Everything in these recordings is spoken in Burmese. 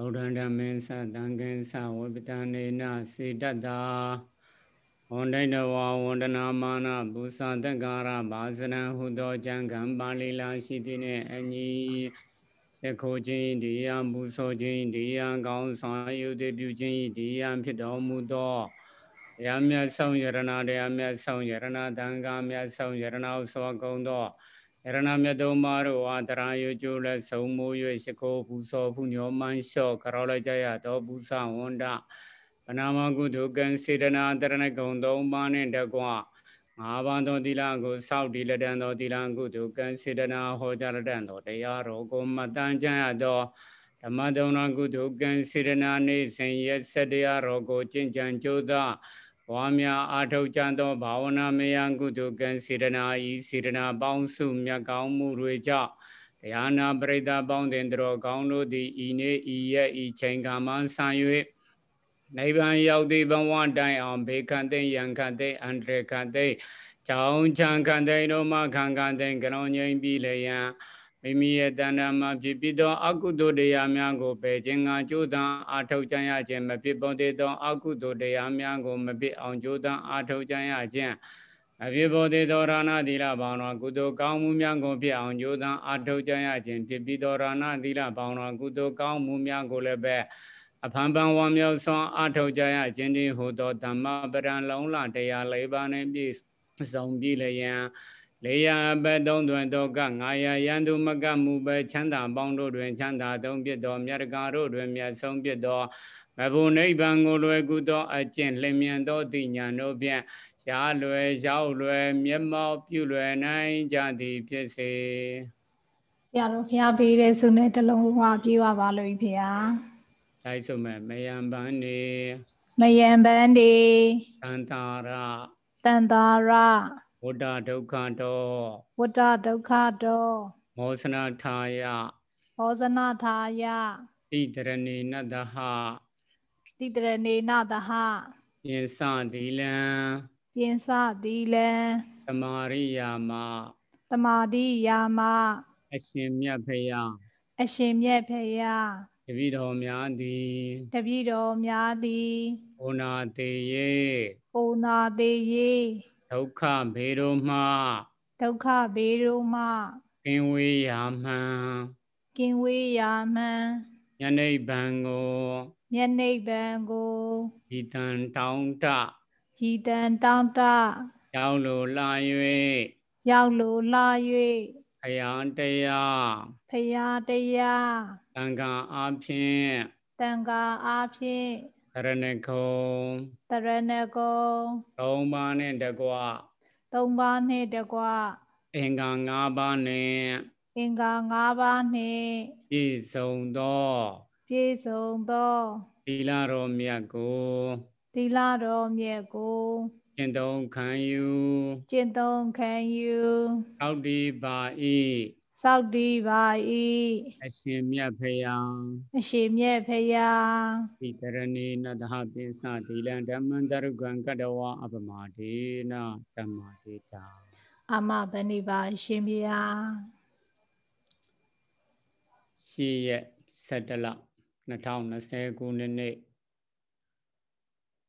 ဗုဒ္ဓံဓမ္မေသတံကင်္စဝိပတနေနစေတတ္တာဝန္ဒိတဝဝန္ဒနာမာနပုသတက္ကာရဘာဇနံဟုသောကျမ်းဂန်ပါဠိလာရှိသည်နှင့်အညီသခိုခြင်းဒီယံမူဆောခြင်းဒီယံကောင်းဆောင်ယုတိပြုခြင်းဒီယံဖြစ်တော်မူသောရမြတ်ဆောင်ယရဏတရားမြတ်ဆောင်ယရဏတန်ခါမြတ်ဆောင်ယရဏဥစွာကုံသောရဏမြတ်သုံးပါးတို့အားတရာယုကျိုးလည်းဆုံးမိုး၍ရှိခိုးပူဇော်ဖူးညောမန်းလျှော့ကရောလိုက်ကြရသောပူဇဝန္ဒပနာမကုသိုလ်ကံစေတနာတရဏဂုံသုံးပါးနှင့်တကွငါးပါးသောသီလကိုစောက်တည်လက်တန်သောသီလကုသိုလ်ကံစေတနာဟောကြားလက်တန်သောတရားတော်ကိုမတန်ကြရသောဓမ္မဒုံနာကုသိုလ်ကံစေတနာနေစဉ်ရဆက်တရားတော်ကိုကျင့်ကြံကြိုးစားဝါမြအာထုတ်ကြသောဘာဝနာမယံကုသိုလ်ကံစေတနာဤစေတနာပေါင်းစုမြတ်ကောင်းမှုတွေကြောင့်တရားနာပရိသတ်ပေါင်းတင်တော်ကောင်းတို့သည်ဤနေ့ဤရက်ဤချိန်ကာမဆံ၍နိဗ္ဗာန်ရောက်သည့်ဘဝတိုင်အောင်ဘေခန္တိယံခန္တိအန္တရခန္တိကြောင်းချံခန္တိတို့မှခံခန္တိကရုံငြိမ်းပြီလျံမိမိရဲ့တဏ္ဍာမှာဖြစ်ပြီးသော အကုသိုလ်တရားများကိုပယ်ခြင်းကကြိုးတန်းအာထုတ်ကြရခြင်းမဖြစ်ပေါ်သေးသော အကုသိုလ်တရားများကိုမဖြစ်အောင်ကြိုးတန်းအာထုတ်ကြရခြင်းအပြစ်ပေါ်သေးသောရာဏသီလဘောင်တော်ကုသိုလ်ကောင်းမှုများကိုဖြစ်အောင်ကြိုးတန်းအာထုတ်ကြရခြင်းဖြစ်ပြီးသောရာဏသီလဘောင်တော်ကုသိုလ်ကောင်းမှုများကိုလည်းပဲအဖန်ပန်ဝါမြောက်စွာအာထုတ်ကြရခြင်းတည်းဟူသောဓမ္မပဒံလုံးလတရား၄ပါးနှင့်ပြည့်စုံပြီလျင်လေးရာအပတ်သုံးတွင်ဒုက္ခငါရာယန္တုမကမှုပဲချမ်းသာပေါင်းတို့တွင်ချမ်းသာသုံးပြတော်မြတ်ကာတို့တွင် မြတ်ဆုံးပြတော်မဘုံနိဗ္ဗာန်ကိုလွယ်ကူသောအကျင့်လင်မြန်သောတိညာတို့ဖြင့်ရှားလွယ်ရောက်လွယ်မျက်မှောက်ပြုလွယ်နိုင်ကြသည်ဖြစ်စေဆရာတော်ဖျားပေးတဲ့ဆုနဲ့တလုံးဝပြေးပါပါလို့ဖျားလိုက်ဆိုမဲ့မယံပန်းနေမယံပန်းနေတန်တာရတန်တာရဝတ္တဒုက္ခတောဝတ္တဒုက္ခတောမောစနာထာယမောစနာထာယတိတရဏိနတဟတိတရဏိနတဟယင်စသီလံယင်စသီလံသမာရိယာမသမာတိယာမအရှင်မြတ်ဖေယအရှင်မြတ်ဖေယတပိတော်များသည်တပိတော်များသည်ဩနာတေယေဩနာတေယေဒုက္ခဘေရုမဒုက္ခဘေရုမကင်ဝေးရာမှန်ကင်ဝေးရာမှန်ယနိဗ္ဗာန်ကိုယနိဗ္ဗာန်ကိုဟိတံတောင်းတဟိတံတောင်းတရောက်လိုလာ၍ရောက်လိုလာ၍ခယာတရားခယာတရားတန်ခါအဖြင့်တန်ခါအဖြင့်ရဏခုံတရဏကုံ၃ပါးနဲ့တကွ၃ပါးနဲ့တကွအင်္ဂါ၅ပါးနဲ့အင်္ဂါ၅ပါးနှင့်ပြည့်စုံသောပြည့်စုံသောသီလတော်မြတ်ကိုသီလတော်မြတ်ကိုကျင့်သုံးခံယူကျင့်သုံးခံယူအောက်တိပါ၏စောက်တည်ပါ၏အရှင်မြတ်ဖယားအရှင်မြတ်ဖယားဒီတရဏီနတဟပိသသီလံဓမ္မံတရုကံကတဝအပမဒေနဓမ္မဒေတာအမဗဏိပါအရှင်မြတ်ရှိရက်17လ2029ခုနှစ်နေ့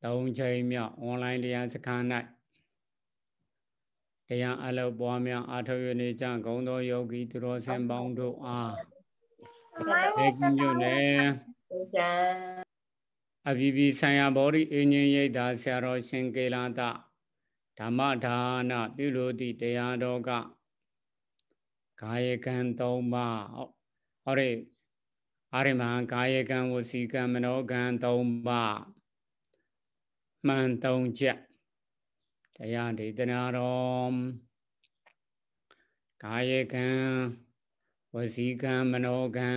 ၃ချိန်မြောက်အွန်လိုင်းတရားစခန်း၌တရားအလုပ်ပွားများအားထုတ်ရနေကြဂုံသောယောဂီသူတော်စင်ပေါင်းတို့အားဒေကိညုနဲ့အဘိဘိဆံရဘောဓိအင်းကြီးရိတ်တာဆရာတော်ရှင်ကေလာတဓမ္မဒါနပြုလို့သည့်တရားတော်ကကာယကံ၃ပါးဟောရဲအာရမံကာယကံဝစီကံမနောကံ၃ပါးမှန်၃ချက်တရားဒေသနာတော်ကာယကံဝစီကံမနောကံ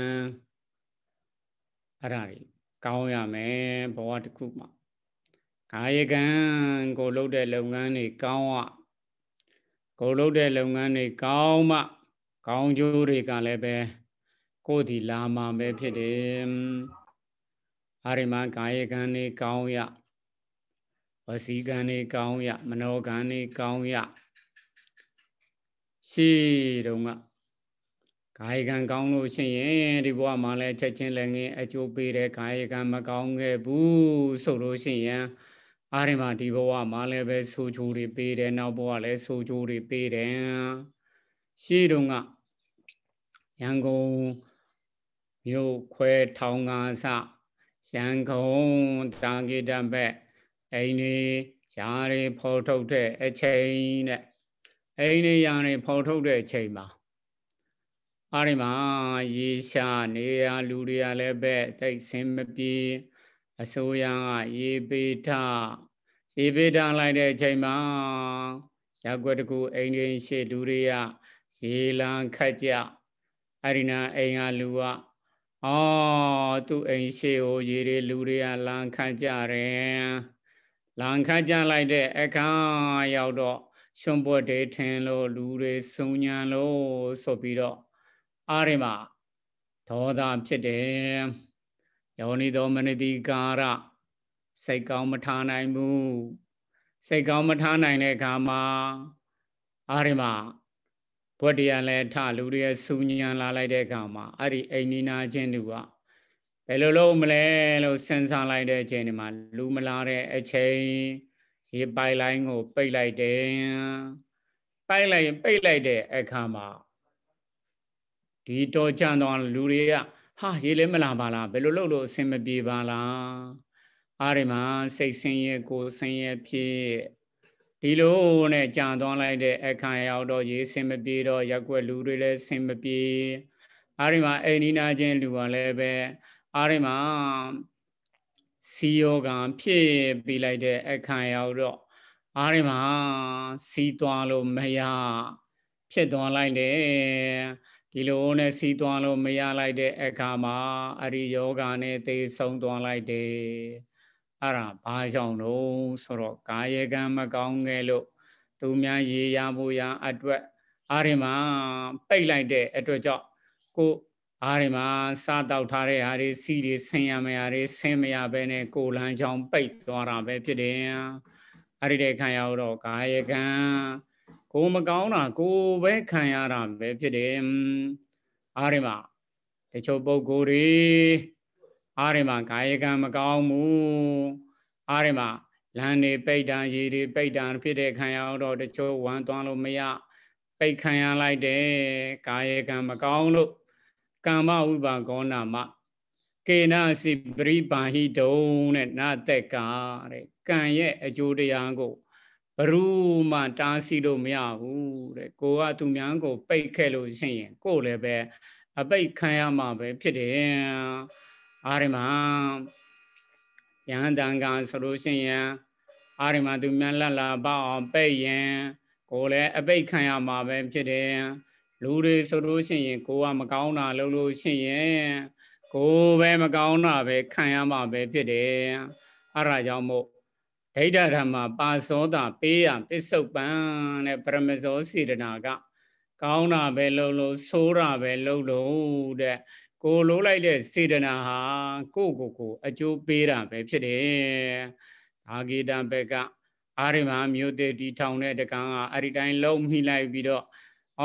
အဲ့ဒါတွေကောင်းရမယ်ဘဝတစ်ခုမှာကာယကံကိုလုပ်တဲ့လုပ်ငန်းတွေကောင်းอ่ะကိုလုပ်တဲ့လုပ်ငန်းတွေကောင်းမှ ကောင်းကျိုးတွေကလည်းပဲကိုယ်ဒီလာမှာပဲဖြစ်တယ်အာရိမကာယကံတွေကောင်းရဝစီကံနေကောင်းရ မနောကံနေကောင်းရရှိတုံးကကာယကံကောင်းလို့ရှိရင်ဒီဘဝမှာလည်းချက်ချင်းလည်းငင်းအကျိုးပေးတဲ့ကာယကံမကောင်းခဲ့ဘူးဆိုလို့ရှိရင်အားရမှာဒီဘဝမှာလည်းပဲဆိုးချိုးတွေပေးတယ်နောက်ဘဝလည်းဆိုးချိုးတွေပေးတယ်ရှိတုံးကရန်ကုန်မြို့ခွဲထောင်ကားစရန်ကုန်တာဂိတဘက်အိမ်နေရာတွေဖော်ထုတ်တဲ့အချိန်နဲ့အိမ်နေရာတွေဖော်ထုတ်တဲ့အချိန်မှာအားဒီမှာရေရှာနေရလူတွေကလည်းပဲတိတ်ဆင်းမပြေအစိုးရကရေပေထရေပေထလိုက်တဲ့အချိန်မှာရက်ွက်တကူအိမ်ရင်းရှိလူတွေကရေလံခတ်ကြအဲ့ဒီနာအိမ်ကလူကအော်သူ့အိမ်ရှိဟိုရေတွေလူတွေကလံခတ်ကြတယ်လန်ခတ်ကြလိုက်တဲ့အခါရောက်တော့ရှင်ပွက်တွေထင်လို့လူတွေစုံညာလို့ဆိုပြီးတော့အားရမဒေါသဖြစ်တယ်ယောနိသောမနတိကာရစိတ်ကောင်းမထားနိုင်ဘူးစိတ်ကောင်းမထားနိုင်တဲ့အခါမှာအားရမဘုဒ္ဓရလည်းထလူတွေစုံညာလာလိုက်တဲ့အခါမှာအဲ့ဒီအိန္ဒိနာချင်းသူကယ်လိုလုပ်မလဲလို့စဉ်းစားလိုက်တဲ့အချိန်ဒီမှာလူမလာတဲ့အချိန်ရေပိုင်လိုင်းကို ပိတ်လိုက်တယ်ပိုက်လိုက်ပိတ်လိုက်တဲ့အခါမှာဒီတော့ကြံတော့လူတွေကဟာရေလည်းမလာပါလားဘယ်လိုလုပ်လို့အဆင်မပြေပါလားအားဒီမှာစိတ်ဆင်းရဲကိုယ်ဆင်းရဲဖြစ်ဒီလိုနဲ့ကြံသွားလိုက်တဲ့အခါရောက်တော့ရေဆင်မပြေတော့ရက်ွက်လူတွေလည်းဆင်မပြေအားဒီမှာအိန္ဒိနာချင်းလူကလည်းပဲအားရမှာစီယောကံဖြစ်ပြီးလိုက်တဲ့အခါရောက်တော့အားရမှာစီးသွားလို့မရဖြစ်သွားလိုက်တယ်ဒီလိုနဲ့စီးသွားလို့မရလိုက်တဲ့အခါမှာအရိယောဂာနဲ့သေဆုံးသွားလိုက်တယ်အဲ့ဒါဘာကြောင့်လို့ဆိုတော့ကာယကံမကောင်းခဲ့လို့သူများရေရမှုရာအတွက်အားရမှာပိတ်လိုက်တဲ့အတွက်ကြောင့်ကိုယ်အားတွေမှာစားတောက်ထားတဲ့အားတွေစီးတွေဆင်းရမယ့်အားတွေဆင်းမရဘဲနဲ့ကိုယ်လန်းချောင်းပိတ်သွားတာပဲဖြစ်တယ်အဲ့ဒီတဲ့ခံရတော့ကာယကံကိုမကောင်းတာကိုပဲခံရတာပဲဖြစ်တယ်အားတွေမှာတချို့ပုဂ္ဂိုလ်တွေအားတွေမှာကာယကံမကောင်းဘူးအားတွေမှာလမ်းတွေပိတ်တံရေတွေပိတ်တံဖြစ်တဲ့ခံရတော့တချို့ဝမ်းသွားလို့မရပိတ်ခံရလိုက်တယ်ကာယကံမကောင်းလို့ကာမဝိပါကောနာမကေနစီပရိပါဟိတုံတဲ့နာတက်ကတဲ့ကံရဲ့အကျိုးတရားကိုဘရုမှတားဆီးလို့မရဘူးတဲ့ကိုကသူများကိုပိတ်ခဲ့လို့ရှိရင်ကိုလည်းပဲအပိတ်ခံရမှာပဲဖြစ်တယ်အာရမယဟန်တန်ကဆိုလို့ရှိရင်အာရမသူများလက်လာပေါအောင်ပိတ်ရင်ကိုလည်းအပိတ်ခံရမှာပဲဖြစ်တယ်လူတွေဆိုလို့ရှိရင်ကိုကမကောင်းတာလုပ်လို့ရှိရင်ကိုပဲမကောင်းတာပဲခံရမှာပဲဖြစ်တယ်အဲ့ဒါကြောင့်မို့ဒိဋ္ဌဓမ္မပါသောတာပေးရပစ္စုပန်တဲ့ပရမဇောစေတနာက ကောင်းတာပဲလုပ်လို့ဆိုးတာပဲလုပ်လို့တဲ့ကိုလိုလိုက်တဲ့စေတနာဟာကိုကိုကိုအကျိုးပေးတာပဲဖြစ်တယ်အာဂေတံဘက်ကအာရိမဟာမြို့တည်တီထောင်တဲ့တကံကအဲ့ဒီတိုင်းလုံးမိလိုက်ပြီးတော့ဩ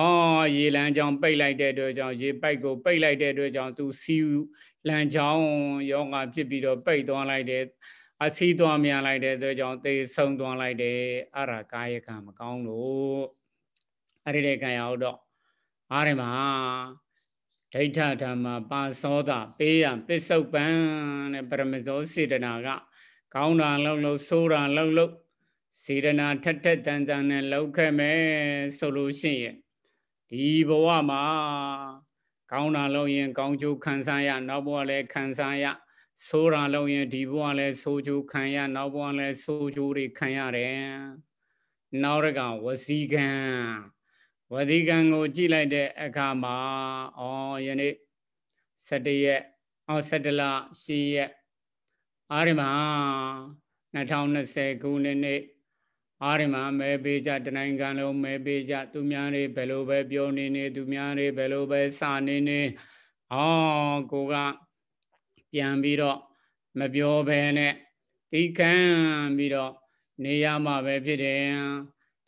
ရေလမ်းကြောင်းပိတ်လိုက်တဲ့အတွက်ကြောင့်ရေပိုက်ကို ပိတ်လိုက်တဲ့အတွက်ကြောင့်သူစီလမ်းကြောင်းယောဂဖြစ်ပြီးတော့ပိတ်သွားလိုက်တယ်အစီသွားမြန်လိုက်တဲ့အတွက်ကြောင့်သေဆုံးသွားလိုက်တယ်အရာကာယကံမကောင်းလို့အဲ့ဒီလေကံရအောင်တော့အားရမှာဒိဋ္ဌဓမ္မပါသောတာပေးရပစ္စုပန်တဲ့ပရမဇောစေတနာကကောင်းတာလှုပ်လှုပ်ဆိုးတာလှုပ်လှုပ်စေတနာထက်ထက်တန်တန်နဲ့လှုပ်ခဲ့မယ်ဆိုလို့ရှိရင်ဒီဘဝမှာကောင်းတာလုပ်ရင် ကောင်းကျိုးခံစားရနောက်ဘဝလည်းခံစားရဆိုးတာလုပ်ရင်ဒီဘဝလည်းဆိုးကျိုးခံရ နောက်ဘဝလည်းဆိုးကျိုးတွေခံရတယ်နောက်ရကဝစီကံဝစီကံကိုကြည့်လိုက်တဲ့အခါမှာအော်ယနေ့17ရက်အော်17လ10ရက်အားရမှာ2020ခုနှစ်အာရမမဲပေးကြတနိုင်ကံလုံးမဲပေးကြသူများတွေဘယ်လိုပဲပြောနေနေသူများတွေဘယ်လိုပဲစာနေနေအော်ကိုကပြန်ပြီးတော့မပြောဘဲနဲ့တီးခံပြီးတော့နေရမှာပဲဖြစ်တယ်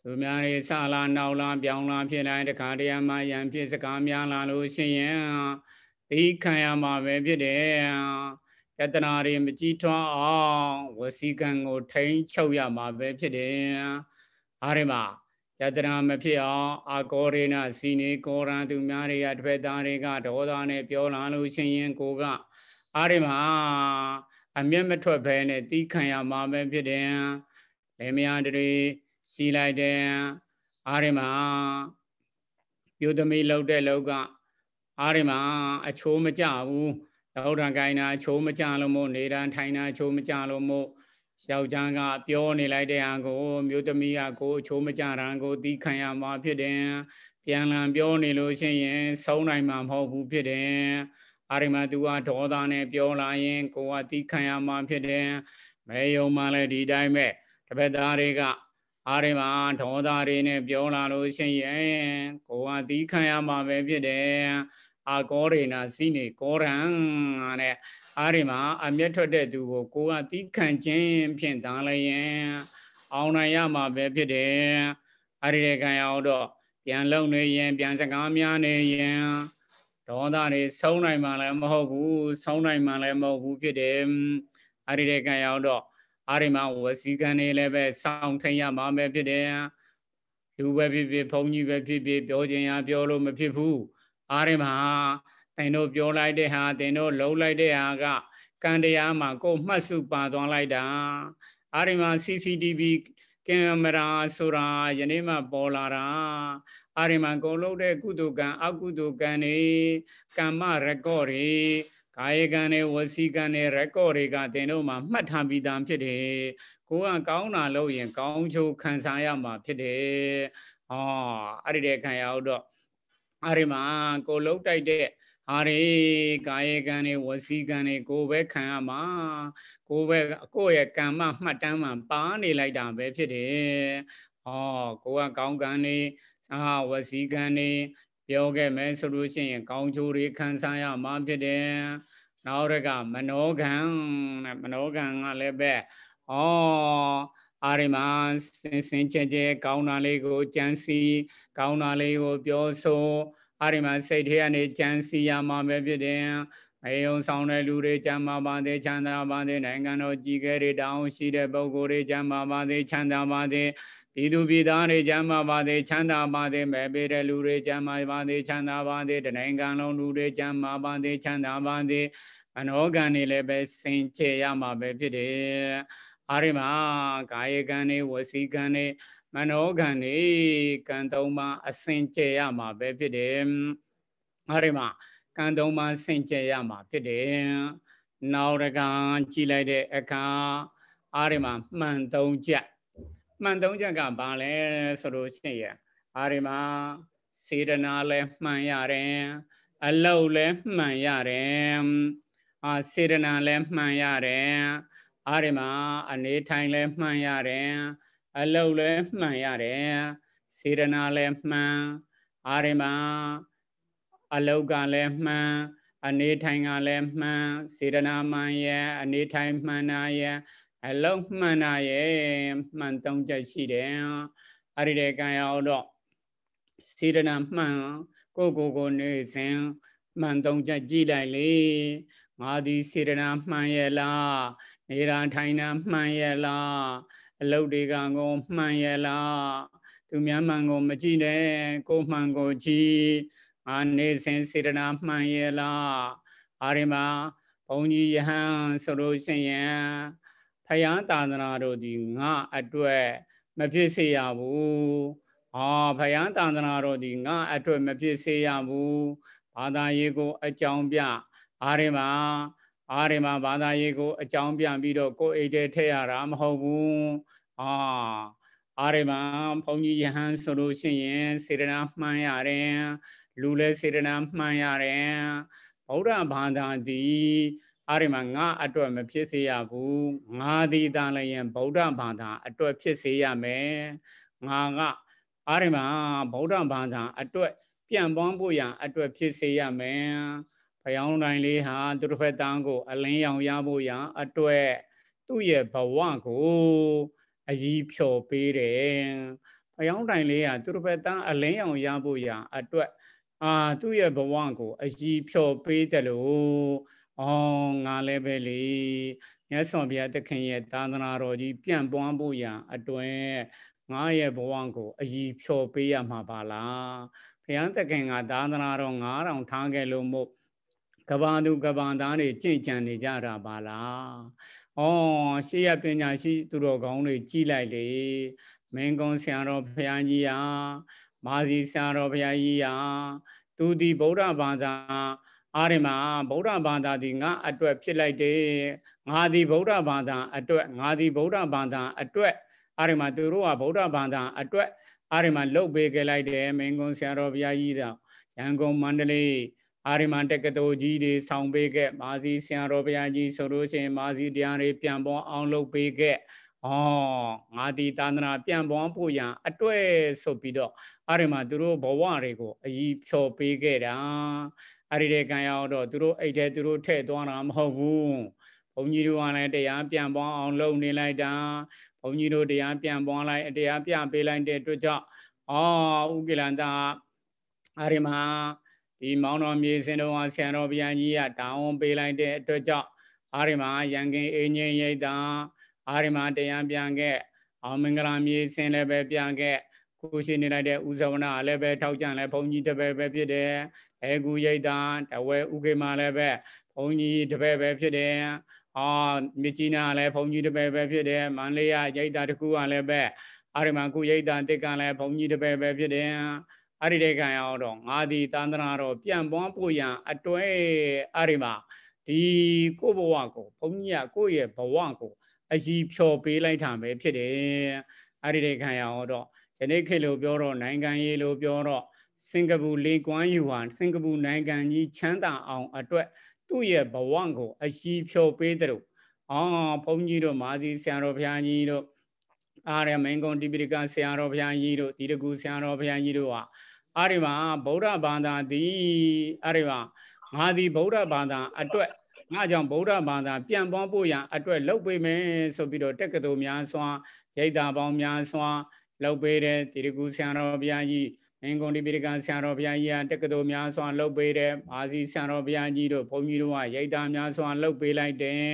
သူများတွေစာလာနောက်လာ ပြောင်းလာဖြစ်တိုင်းတခါတရံမှယံဖြစ်စကားများလာလို့ရှိရင်တီးခံရမှာပဲဖြစ်တယ်ယတနာတွေမကြီးထွားအောင်ဝစီကံကိုထိန်းချုပ်ရမှာပဲဖြစ်တယ်။အားရမှာယတနာမဖြစ်အောင်အာကောရိနစီနေကောရံသူများတွေကထွက်သားတွေကဒေါသနဲ့ပြောလာလို့ရှင်ရင်ကိုက အားရမှာအမျက်မထွက်ဘဲနဲ့တီးခံရမှာပဲဖြစ်တယ်။လေမယားတွေစီလိုက်တယ်အားရမှာပြုသမီးလောက်တဲ့လောက်ကအားရမှာအချိုးမကြဘူး။လောက်ထံကိုင်းတာချိုးမကြလို့မို့နေရန်ထိုင်တာချိုးမကြလို့မို့ယောက်ျားကပြောနေလိုက်တဲ့ဟာကို မြို့သမီးကကိုချိုးမကြတာကိုတီးခံရမှာဖြစ်တယ်ပြန်လန်ပြောနေလို့ရှိရင်ဆုံးနိုင်မှာမဟုတ်ဘူးဖြစ်တယ်အာရိမသူကဒေါသနဲ့ပြောလာရင်ကိုကတီးခံရမှာဖြစ်တယ်မဲယုံမှလည်းဒီတိုင်းပဲတပည့်သားတွေကအာရိမဒေါသတွေနဲ့ပြောလာလို့ရှိရင်ကိုကတီးခံရမှာပဲဖြစ်တယ်အာကောရေနာစီနေကောရံတဲ့အားဒီမှာအမျက်ထွက်တဲ့သူကိုကိုကတီးခံခြင်းဖြင့်ဒါလည်းရင်အောင်နိုင်ရမှာပဲဖြစ်တယ်အားဒီကံရအောင်တော့ပြန်လုံနေရင်ပြန်စကားများနေရင်ဒေါသတွေဆုံးနိုင်မှလည်းမဟုတ်ဘူးဆုံးနိုင်မှလည်းမဟုတ်ဘူးဖြစ်တယ်အားဒီကံရအောင်တော့အားဒီမှာဝစီကံတွေလည်းပဲစောင့်ထိုင်ရမှာပဲဖြစ်တယ်လူပဲဖြစ်ဖြစ်ဘုံကြီးပဲဖြစ်ဖြစ်ပြောခြင်းရပြောလို့မဖြစ်ဘူးအားရမှာတင်တို့ပြောလိုက်တဲ့ဟာတင်တို့လှုပ်လိုက်တဲ့ဟာကကံတရားမှာ ကိုယ်မှတ်စုပါသွားလိုက်တာအားရမှာ CCTV ကင်မရာဆိုတာယနေ့မှပေါ်လာတာအားရမှာကိုယ်လှုပ်တဲ့ကုသကံအကုသကံနေကမ္မရကော့တွေကာယကံနဲ့ဝစီကံနဲ့ရကော့တွေကတင်တို့မှာမှတ်ထားပြီးသားဖြစ်တယ်ကိုကကောင်းတာလို့ရင် ကောင်းချိုးခံစားရမှာဖြစ်တယ်ဟောအဲ့ဒီတဲ့ခံရအောင်တော့အဲ့ဒီမှာကိုလှုပ်တိုက်တဲ့ဟာတွေကာယကံတွေဝစီကံတွေကိုပဲခံရမှာကိုပဲကိုယ့်ရဲ့ကံမမှတ်တမ်းမှပါနေလိုက်တာပဲဖြစ်တယ်။ဩကိုကကောင်းကံတွေအာဝစီကံတွေပြောခဲ့မယ်ဆိုလို့ရှိရင် ကောင်းချိုးတွေခံစားရမှာဖြစ်တယ်။နောက်တစ်ခါမနောကံနဲ့မနောကံကလည်းပဲဩအာရမစင်စင်ကြဲကြဲကောင်းတာလေးကိုကြံစီ ကောင်းတာလေးကို ပြောဆိုအာရမစိတ်ထဲကနေကြံစီရမှာပဲဖြစ်တယ်မေယုံဆောင်တဲ့လူတွေကြံမာပါသေးချမ်းသာပါသေးနိုင်ငံတော်ကြီးကဲတွေတောင်းရှိတဲ့ပုဂ္ဂိုလ်တွေကြံမာပါသေးချမ်းသာပါသေးပြည်သူပြည်သားတွေချမ်းသာပါသေးချမ်းသာပါသေးမဲ့ပေတဲ့လူတွေချမ်းသာပါသေးချမ်းသာပါသေးတနိုင်ငံလုံးလူတွေချမ်းသာပါသေးချမ်းသာပါသေးအနောကံတွေလည်းပဲစင်ကြယ်ရမှာပဲဖြစ်တယ်အားရမှာကာယကံနေဝစီကံနေမနောကံနေကံသုံးပါအစင်ကြဲရမှာပဲဖြစ်တယ်အားရမှာကံသုံးပါစင်ကြဲရမှာဖြစ်တယ်နောက်တကံကြည်လိုက်တဲ့အခါအားရမှာမှန်သုံးချက်မှန်သုံးချက်ကဘာလဲဆိုလို့ရှိရင်အားရမှာစေတနာလည်းမှန်ရတယ်အလောက်လည်းမှန်ရတယ်အာစေတနာလည်းမှန်ရတယ်အားရမှာအနေထိုင်လဲမှန်ရတယ်အလုတ်လဲမှန်ရတယ်စေရနာလဲမှန်အားရမှာအလုတ်ကလဲမှန်အနေထိုင်ကလည်းမှန်စေတနာမှန်ရဲ့အနေထိုင်မှန်နာရဲ့အလုံးမှန်နာရဲ့မှန်သုံးချက်ရှိတယ်အဲ့ဒီတဲ့ကံရအောင်တော့စေတနာမှန်ကိုကိုကိုနေစဉ်မှန်သုံးချက်ကြည်လိုက်လေငါသည်စေတနာမှန်ရဲ့လားနေရာထိုင်တာမှန်ရဲ့လားအလုပ်တွေကကိုမှန်ရဲ့လားသူများမှန်ကိုမကြည့်နဲ့ကိုမှန်ကိုကြည့်ငါနေစဉ်စေတနာမှန်ရဲ့လားအားရမှာဘုန်းကြီးယဟန်ဆိုလို့ရှိရင်ဖယားသာသနာတို့ဒီငါအတွက်မဖြစ်စေရဘူးအာဖယားသာသနာတို့ဒီငါအတွက်မဖြစ်စေရဘူးဘာသာရေးကိုအကြောင်းပြအားရမှာအားရမှာဘာသာရေးကိုအကြောင်းပြန်ပြီးတော့ကိုယ်အိတ်တဲထည့်ရတာမဟုတ်ဘူးအာအားရမှာဘုန်းကြီးယဟန်ဆိုလို့ရှိရင်စေတနာမှန်ရတယ်လူလည်းစေတနာမှန်ရတယ်ဗုဒ္ဓဘာသာသည်အားရမှာငါအတွက်မဖြစ်စေရဘူးငါသည်တန်လည်းရင်ဗုဒ္ဓဘာသာအတွက်ဖြစ်စေရမယ်ငါကအားရမှာဗုဒ္ဓဘာသာအတွက်ပြန်ပွန်းဖို့ရန်အတွက်ဖြစ်စေရမယ်ဖယောင်းတိုင်းလေးဟာသူတစ်ဖက်တန်းကိုအလင်းရောင်ရဖို့ရန်အတွက်သူ့ရဲ့ဘဝကိုအကြီးဖြော်ပေးတယ်ဖယောင်းတိုင်းလေးဟာသူတစ်ဖက်တန်းအလင်းရောင်ရဖို့ရန်အတွက်အာသူ့ရဲ့ဘဝကိုအကြီးဖြော်ပေးတယ်လို့အော်ငါလည်းပဲလေမြတ်စွာဘုရားသခင်ရဲ့သာသနာတော်ကြီးပြန့်ပွားဖို့ရန်အတွက်ငါရဲ့ဘဝကိုအကြီးဖြော်ပေးရမှာပါလားဘုရားသခင်ကသာသနာတော်9000ထားခဲ့လို့မို့ကဘာသူကဘာသားတွေကြင်ကြံနေကြတာပါလား။အော်ရှေ့ရပညာရှိ သူတော်ကောင်းတွေကြီးလိုက်လေ။မင်းကုံဆရာတော်ဘုရားကြီးဟာမာစီဆရာတော်ဘုရားကြီးဟာသူဒီဗုဒ္ဓဘာသာ အားရမှာဗုဒ္ဓဘာသာဒီငါအတွက်ဖြစ်လိုက်တယ်ငါဒီဗုဒ္ဓဘာသာ အတွက်ငါဒီဗုဒ္ဓဘာသာ အတွက် အားရမှာသူတို့ကဗုဒ္ဓဘာသာအတွက်အားရမှာလှုပ်ပေးခဲ့လိုက်တယ်မင်းကွန်ဆရာတော်ဘုရားကြီးတော်ရန်ကုန်မန္တလေးအာရမန်တက္ကသိုလ်ကြီးတွေဆောင်ပေးခဲ့မာဇီဆရာတော်ဘုရားကြီးဆိုလို့ရှိရင်မာဇီတရားတွေပြန်ပွားအောင်လုပ်ပေးခဲ့။အော်ငါဒီသာသနာပြန်ပွားဖို့ရန်အတွေ့ဆိုပြီးတော့အာရမန်သူတို့ဘဝတွေကိုအကြီးဖြော်ပေးခဲ့တာ။အဲ့ဒီတဲ့ကံရအောင်တော့သူတို့အိတ်တဲ့သူတို့ထည့်သွားတာမဟုတ်ဘူး။ဘုန်းကြီးတို့ကလည်းတရားပြန်ပွားအောင်လုပ်နေလိုက်တာ။ဘုန်းကြီးတို့တရားပြန်ပွားလိုက်တရားပြပေးလိုက်တဲ့အတွက်ကြောင့်အော်ဥက္ကလန္တာအာရမန်ဒီမောင်တော်မြေစင်တော်ဟာဆရာတော်ဘုရားကြီးကတာဝန်ပေးလိုက်တဲ့အတွက်ကြောင့်အာရမရန်ကင်းအင်းကြီးရိတ်တာအာရမတရားပြန်ခဲ့အောင်မင်္ဂလာမြေစင်လည်းပဲပြန်ခဲ့ခုရှိနေလိုက်တဲ့ဥဇဝနာလည်းပဲထောက်ကြံလည်းဘုံကြီးတပည့်ပဲဖြစ်တယ်အေကူရိတ်တာတဝဲဥကေမာလည်းပဲဘုံကြီးတပည့်ပဲဖြစ်တယ်အာမြကြီးနာလည်းဘုံကြီးတပည့်ပဲဖြစ်တယ်မန္လေးရရိတ်တာတကူကလည်းပဲအာရမကုရိတ်တာတစ်ကလည်းဘုံကြီးတပည့်ပဲဖြစ်တယ်အဲ့ဒီတဲ့ကံရောတော့ငါဒီတန်တနာတော့ပြန့်ပွားဖို့ရန်အတွဲအဲ့ဒီမှာဒီကိုဘဝကိုဘုန်းကြီးကကိုယ့်ရဲ့ဘဝကိုအကြီးဖြော်ပေးလိုက်တာပဲဖြစ်တယ်အဲ့ဒီတဲ့ကံရောတော့ယနေ့ခေတ်လိုပြောတော့နိုင်ငံရေးလိုပြောတော့စင်ကာပူလေကွမ်းယူဟာစင်ကာပူနိုင်ငံကြီးချမ်းသာအောင်အတွက်သူ့ရဲ့ဘဝကို အရှိဖြောပေးတယ်လို့အော်ဘုန်းကြီးတို့ မာစီဆရာတော်ဘုရားကြီးတို့အာရမင်္ဂုံတိပိဋကဆရာတော်ဘုရားကြီးတို့ဒီတကူဆရာတော်ဘုရားကြီးတို့ဟာအဲ့ဒီမှာဗုဒ္ဓဘာသာသည်အဲ့ဒီမှာငါသည်ဗုဒ္ဓဘာသာအတွက်ငါကြောင့်ဗုဒ္ဓဘာသာပြန်ပွားဖို့ရန်အတွက်လှုပ်ပေးမယ်ဆိုပြီးတော့တက္ကသိုလ်များစွာ ရိတ်တာပေါင်းများစွာလှုပ်ပေးတယ်တိရကူဆရာတော်ဘုရားကြီးမင်းကုန်ဒီပိရကဆရာတော်ဘုရားကြီးကတက္ကသိုလ်များစွာလှုပ်ပေးတယ်မာစီဆရာတော်ဘုရားကြီးတို့ဘုန်းကြီးတို့ကရိတ်တာများစွာလှုပ်ပေးလိုက်တယ်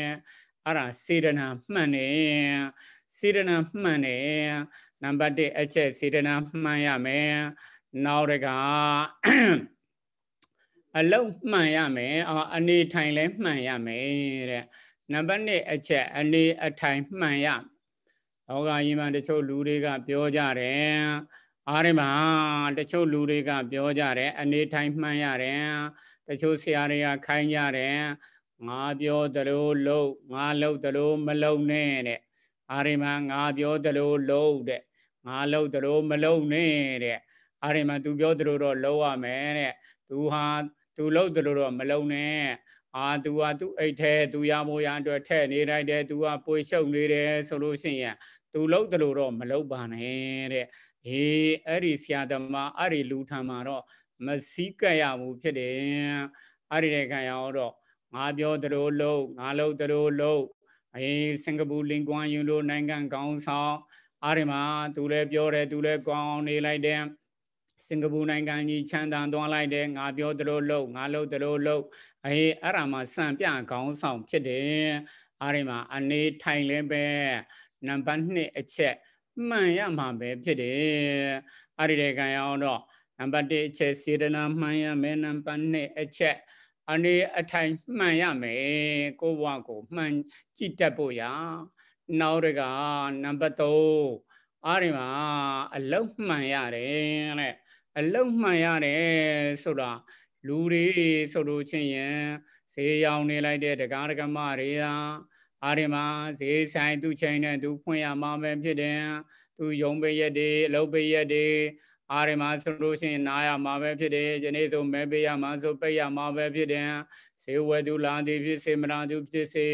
အဲ့ဒါစေတနာမှန်တယ်စေတနာမှန်တယ်နံပါတ်1အချက်စေတနာမှန်ရမယ်နောက်တကအလုံးမှန်ရမယ်အနေထိုင်လည်းမှန်ရမယ်တဲ့နံပါတ်1အချက်အနေအထိုင်မှန်ရလောကကြီးမှာတချို့လူတွေက ပြောကြတယ်အားရမှာတချို့လူတွေကပြောကြတယ်အနေထိုင်မှန်ရတယ်တချို့ဆရာတွေကခိုင်းကြတယ်ငါပြောသလိုလုပ်ငါလုပ်သလို မလုပ်နဲ့တဲ့အားရမှာငါပြောသလို လုပ်တဲ့ငါလုပ်သလို မလုပ်နဲ့တဲ့အာရမန် तू ပြောသလိုတော့လုံးရမယ်တဲ့ तू ဟာ तू လုံးသလိုတော့မလုံးနဲ့အာ तू ဟာ तू အိတ်ထဲ तू ရမိုးရအတွက်ထဲ့နေလိုက်တယ် तू ဟာပွေရှုပ်နေတယ်ဆိုလို့ရှိရင် तू လုံးသလိုတော့မလုံးပါနဲ့တဲ့အေးအဲ့ဒီဆရာသမားအဲ့ဒီလူထံမှာတော့မစည်းကပ်ရဘူးဖြစ်တယ်အဲ့ဒီတဲ့ခံရတော့ငါပြောသလိုလုံးငါလုံးသလိုလုံးအေးစင်ကာပူလင်ကွန်ယူလို နိုင်ငံကောင်းဆောင်အားရမှာသူလည်းပြောတယ်သူလည်းကောင်းအောင်နေလိုက်တယ်စင်ကာပူနိုင်ငံကြီးချမ်းသာသွားလိုက်တယ်ငါပြောသလိုလုပ်ငါလုပ်သလိုလုပ်အေးအဲ့ဒါမှစံပြခေါင်းဆောင်ဖြစ်တယ်အားရမှာအနေထိုင်လဲပဲနံပါတ်1အချက်မှန်ရမှာပဲဖြစ်တယ်အဲ့ဒီတဲ့ကံရအောင်တော့နံပါတ်1အချက်စေတနာမှန်ရမယ်နံပါတ်2အချက်အနေအထိုင်မှန်ရမယ်ကိုဘဝကိုမှန်ကြည့်တတ်ဖို့ရနောက်တကနံပါတ်3အားဒီမှာအလုံးမှန်ရတယ်တဲ့အလုံးမှန်ရတယ်ဆိုတာလူတွေဆိုလို့ချင်းရင်ဈေးရောင်းနေလိုက်တဲ့တရားဓမ္မတွေဟာအာရမဈေးဆိုင်သူချိန်နဲ့သူဖွင့်ရမှာပဲဖြစ်တယ်သူယုံပိရက်တွေအလုပ်ပိရက်တွေအာရမဆိုလို့ရှိရင်နားရမှာပဲဖြစ်တယ်ယနေ့ဆိုမဲပေးရမှာဆိုပိတ်ရမှာပဲဖြစ်တယ်ဈေးဝယ်သူလာသည်ဖြစ်စေမနာသူဖြစ်စေ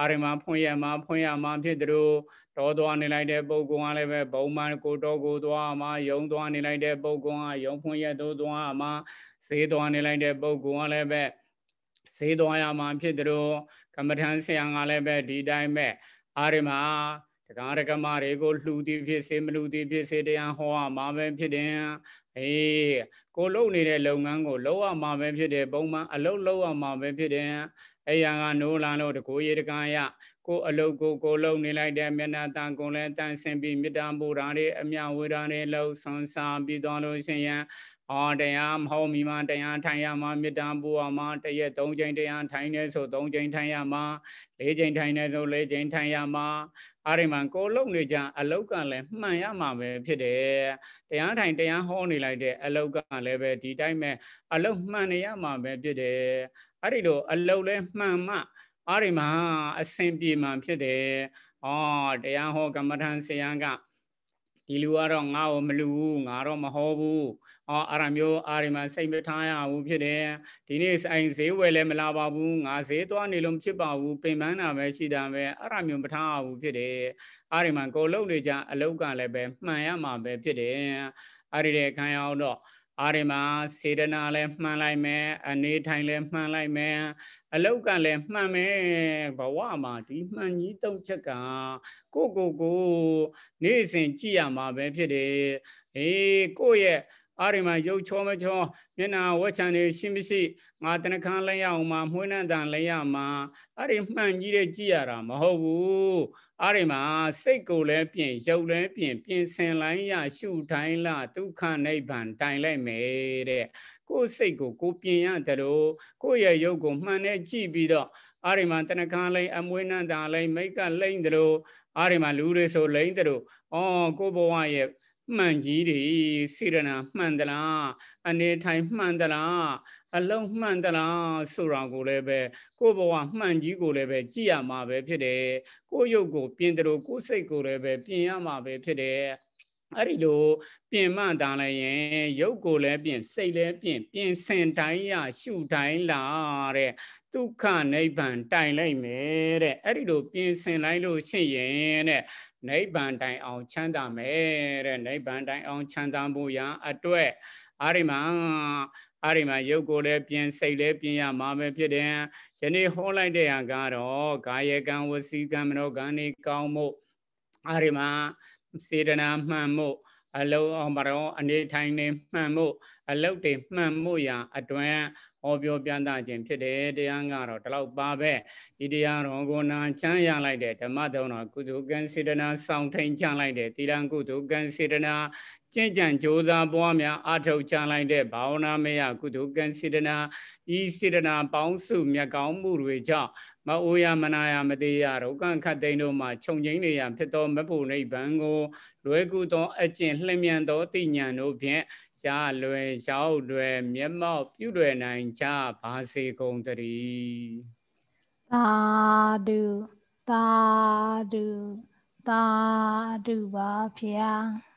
အာရမဖွင့်ရမှာဖွင့်ရမှာဖြစ်သလိုတော်သွားနေလိုက်တဲ့ပုဂ္ဂိုလ်ကလည်းပဲဘုံမှန်ကိုတော်ကိုသွားမှာယုံသွားနေလိုက်တဲ့ပုဂ္ဂိုလ်ကယုံဖွင့်ရသို့သွားမှာဈေးသွားနေလိုက်တဲ့ပုဂ္ဂိုလ်ကလည်းပဲဈေးသွားရမှာဖြစ်သလိုကမ္မထံဆရာကလည်းပဲဒီတိုင်းပဲအာရမတရားရကမတွေကိုလှူသည်ဖြစ်စေမလှူသည်ဖြစ်စေတရားဟောမှာပဲဖြစ်တယ်အေးကိုလုပ်နေတဲ့လုပ်ငန်းကိုလုပ်ရမှာပဲဖြစ်တယ်ပုံမှန်အလုပ်လုပ်ရမှာပဲဖြစ်တယ်အဲ့ရန်ကနိုးလာလို့တကိုရေတကံရကိုအလုတ်ကိုကိုလုံနေလိုက်တဲ့မျက်နာတန်ကုန်လဲတန်ဆင်ပြီးမြတ္တံပူရာတွေအမြဝေရာတွေလှုပ်ဆွန်စားပြီးတော်လို့ရှင်ရန်အော်တရားမဟုတ်မိမတရားထိုင်ရမှာမေတ္တာပို့ရမှာတရက်၃ချိန်တရားထိုင်နေဆို၃ချိန်ထိုင်ရမှာ၄ချိန်ထိုင်နေဆို၄ချိန်ထိုင်ရမှာအာရိမံကိုလုံနေကြအလောက်ကလည်းမှန်ရမှာပဲဖြစ်တယ်တရားထိုင်တရားဟောနေလိုက်တဲ့အလောက်ကလည်းပဲဒီတိုင်းပဲအလောက်မှန်နေရမှာပဲဖြစ်တယ်အဲ့ဒီလို အလောက်လည်းမှန်မှအာရိမံအစဉ်ပြေမှဖြစ်တယ်အော်တရားဟောကမ္မထံဆရာကဒီလူကတော့ငါ့ကိုမလူဘူးငါတော့မဟောဘူးအော်အဲ့ဒါမျိုးအာရီမှာစိတ်မထားရဘူးဖြစ်တယ်ဒီနေ့ဆိုင်ဈေးဝယ်လည်းမလာပါဘူးငါဈေးသွားနေလို့မဖြစ်ပါဘူးပင်ပန်းတာပဲရှိတာပဲအဲ့ဒါမျိုးမထားရဘူးဖြစ်တယ်အာရီမှာကိုလုံးနေကြအလောက်ကလည်းပဲမှန်ရမှာပဲဖြစ်တယ်အဲ့ဒီတဲ့ခံရအောင်တော့အာရမစေတနာလည်းမှန်လိုက်မယ်အနေထိုင်လည်းမှန်လိုက်မယ်အလောက်ကလည်းမှန်မယ်ဘဝမှာဒီမှန်ကြီးသုံးချက်ကကိုကိုကို နေ့စဉ်ကြည့်ရမှာပဲဖြစ်တယ်အေးကိုရဲ့အာရိမရုပ်ချောမချောမျက်နာဝက်ချံနေရှိမရှိငါတဏခန်းလဲရအောင်မှာမှွေးနှံတန်လဲရမှာအဲ့ဒီမှန်ကြီးတဲ့ကြည့်ရတာမဟုတ်ဘူးအာရိမစိတ်ကိုလည်းပြင်ရုပ်လည်းပြင်ပြင်ဆင်လိုက်ရရှုတိုင်းလားဒုက္ခနိဗ္ဗာန်တိုင်လိုက်မယ်တဲ့ကိုယ်စိတ်ကိုကိုပြင်ရတယ်လို့ကိုယ့်ရဲ့ရုပ်ကိုမှန်နဲ့ကြည့်ပြီးတော့အာရိမတဏခန်းလဲအမွေးနှံတန်လဲမိတ်ကလိမ့်တယ်လို့အာရိမလူတွေဆိုလိမ့်တယ်လို့အော်ကိုဘဝရဲ့မှန်ကြီးတွေစေရနာမှန်သလားအနေထိုင်မှန်သလားအလုံးမှန်သလားဆိုတာကိုလည်းပဲကိုယ်ဘဝမှန်ကြီးကိုလည်းပဲကြည့်ရမှာပဲဖြစ်တယ်ကိုယ်ရုပ်ကိုပြင်တယ်လို့ကိုယ်စိတ်ကိုလည်းပဲပြင်ရမှာပဲဖြစ်တယ်အဲ့ဒီလို ပြင်မှတားလိုက်ရင်ရုပ်ကိုလည်းပြင်စိတ်လည်းပြင်ပြင်ဆင်တိုင်းရရှုတိုင်းလာတဲ့ဒုက္ခနိဗ္ဗာန်တိုင်လိုက်မယ်တဲ့အဲ့ဒီလို ပြင်ဆင်လိုက်လို့ရှိရင်တဲ့နိဗ္ဗာန်တိုင်အောင်ချမ်းသာမယ်တဲ့နိဗ္ဗာန်တိုင်အောင်ချမ်းသာဖို့ရန်အတွက်အာရိမအဲ့ဒီမှာရုပ်ကိုယ်လည်းပြင်စိတ်လည်းပြင်ရမှာပဲဖြစ်တယ်။ယနေ့ဟောလိုက်တဲ့ဟာကတော့ကာယကံဝစီကံမနောကံနေကောင်းမှုအဲ့ဒီမှာစေတနာမှန်မှု အလုံးအောင်မရောအနေထိုင်နေမှန်မှုအလုတ်တွေမှန်မှုရာအတွင်ဟောပြောပြသခြင်းဖြစ်တယ်တရားကတော့ဒီလောက်ပါပဲဒီတရားတော်ကိုနာချမ်းရလိုက်တဲ့ဓမ္မတော်တော်ကုသိုလ်ကံစေတနာဆောင်ထိန်ချလိုက်တဲ့တိရန်ကုသိုလ်ကံစေတနာကြင်ကြံကြိုးစားပွားများအထောက်ချလိုက်တဲ့ဘာဝနာမယကုသိုလ်ကံစေတနာဤစေတနာပေါင်းစုမြတ်ကောင်းမှုတွေကြောင့်မအိုရမနာရမသေးရဒုက္ခခတ်သိမ်းတို့မှာခြုံငိမ့်နေရဖြစ်သောမဖို့နိဗ္ဗာန်ကိုလွယ်ကူသောအကျင့်လှင်မြန်သောတိညာဏ်တို့ဖြင့်ရှားလွယ်ရောက်လွယ်မျက်မှောက်ပြုလွယ်နိုင်ကြပါစေကုန်တည်းသာဓုသာဓုသာဓုပါဖျား